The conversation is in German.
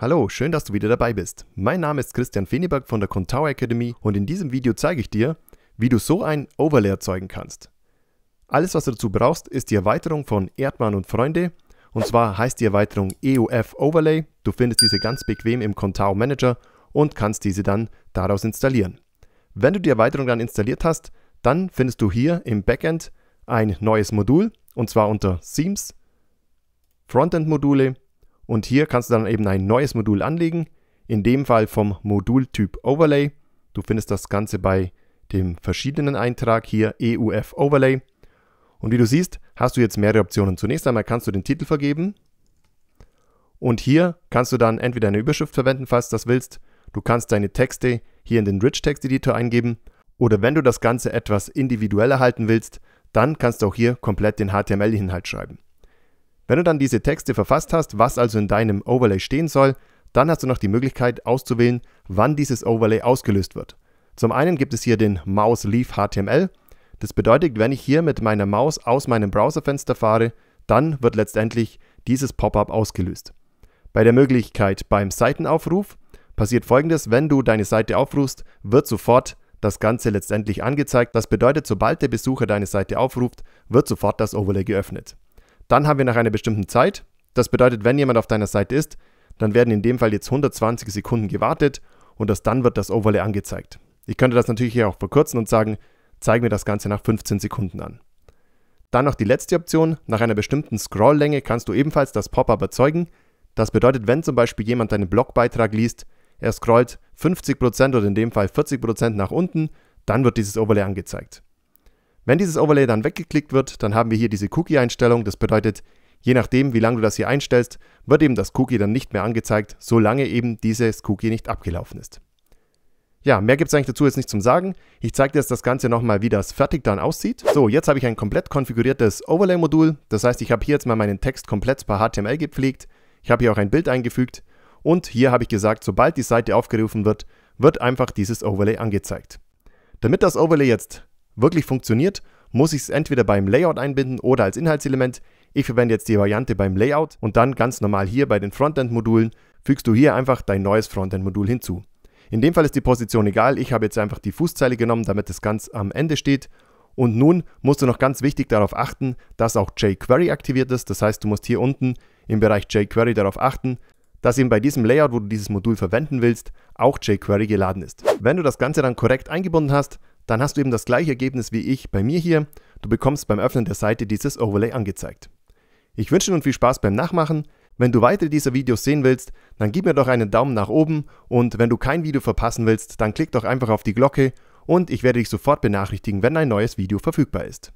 Hallo, schön, dass du wieder dabei bist. Mein Name ist Christian Feneberg von der Contao Academy und in diesem Video zeige ich dir, wie du so ein Overlay erzeugen kannst. Alles, was du dazu brauchst, ist die Erweiterung von Erdmann und Freunde und zwar heißt die Erweiterung EOF Overlay. Du findest diese ganz bequem im Contao Manager und kannst diese dann daraus installieren. Wenn du die Erweiterung dann installiert hast, dann findest du hier im Backend ein neues Modul und zwar unter Themes, Frontend Module und hier kannst du dann eben ein neues Modul anlegen, in dem Fall vom Modultyp Overlay. Du findest das Ganze bei dem verschiedenen Eintrag hier EUF Overlay. Und wie du siehst, hast du jetzt mehrere Optionen. Zunächst einmal kannst du den Titel vergeben. Und hier kannst du dann entweder eine Überschrift verwenden, falls du das willst. Du kannst deine Texte hier in den Rich Text Editor eingeben. Oder wenn du das Ganze etwas individueller halten willst, dann kannst du auch hier komplett den HTML-Inhalt schreiben. Wenn du dann diese Texte verfasst hast, was also in deinem Overlay stehen soll, dann hast du noch die Möglichkeit auszuwählen, wann dieses Overlay ausgelöst wird. Zum einen gibt es hier den Mouse Leave HTML. Das bedeutet, wenn ich hier mit meiner Maus aus meinem Browserfenster fahre, dann wird letztendlich dieses Pop-up ausgelöst. Bei der Möglichkeit beim Seitenaufruf passiert folgendes, wenn du deine Seite aufrufst, wird sofort das Ganze letztendlich angezeigt. Das bedeutet, sobald der Besucher deine Seite aufruft, wird sofort das Overlay geöffnet. Dann haben wir nach einer bestimmten Zeit. Das bedeutet, wenn jemand auf deiner Seite ist, dann werden in dem Fall jetzt 120 Sekunden gewartet und erst dann wird das Overlay angezeigt. Ich könnte das natürlich hier auch verkürzen und sagen, zeig mir das Ganze nach 15 Sekunden an. Dann noch die letzte Option, nach einer bestimmten Scrolllänge kannst du ebenfalls das Pop-up erzeugen. Das bedeutet, wenn zum Beispiel jemand deinen Blogbeitrag liest, er scrollt 50% oder in dem Fall 40% nach unten, dann wird dieses Overlay angezeigt. Wenn dieses Overlay dann weggeklickt wird, dann haben wir hier diese Cookie-Einstellung. Das bedeutet, je nachdem, wie lange du das hier einstellst, wird eben das Cookie dann nicht mehr angezeigt, solange eben dieses Cookie nicht abgelaufen ist. Ja, mehr gibt es eigentlich dazu jetzt nicht zum Sagen. Ich zeige dir jetzt das Ganze nochmal, wie das fertig dann aussieht. So, jetzt habe ich ein komplett konfiguriertes Overlay-Modul. Das heißt, ich habe hier jetzt mal meinen Text komplett per HTML gepflegt. Ich habe hier auch ein Bild eingefügt. Und hier habe ich gesagt, sobald die Seite aufgerufen wird, wird einfach dieses Overlay angezeigt. Damit das Overlay jetzt wirklich funktioniert, muss ich es entweder beim Layout einbinden oder als Inhaltselement. Ich verwende jetzt die Variante beim Layout und dann ganz normal hier bei den Frontend-Modulen fügst du hier einfach dein neues Frontend-Modul hinzu. In dem Fall ist die Position egal, ich habe jetzt einfach die Fußzeile genommen, damit es ganz am Ende steht. Und nun musst du noch ganz wichtig darauf achten, dass auch jQuery aktiviert ist. Das heißt, du musst hier unten im Bereich jQuery darauf achten, dass eben bei diesem Layout, wo du dieses Modul verwenden willst, auch jQuery geladen ist. Wenn du das Ganze dann korrekt eingebunden hast, dann hast du eben das gleiche Ergebnis wie ich bei mir hier. Du bekommst beim Öffnen der Seite dieses Overlay angezeigt. Ich wünsche nun viel Spaß beim Nachmachen. Wenn du weitere dieser Videos sehen willst, dann gib mir doch einen Daumen nach oben und wenn du kein Video verpassen willst, dann klick doch einfach auf die Glocke und ich werde dich sofort benachrichtigen, wenn ein neues Video verfügbar ist.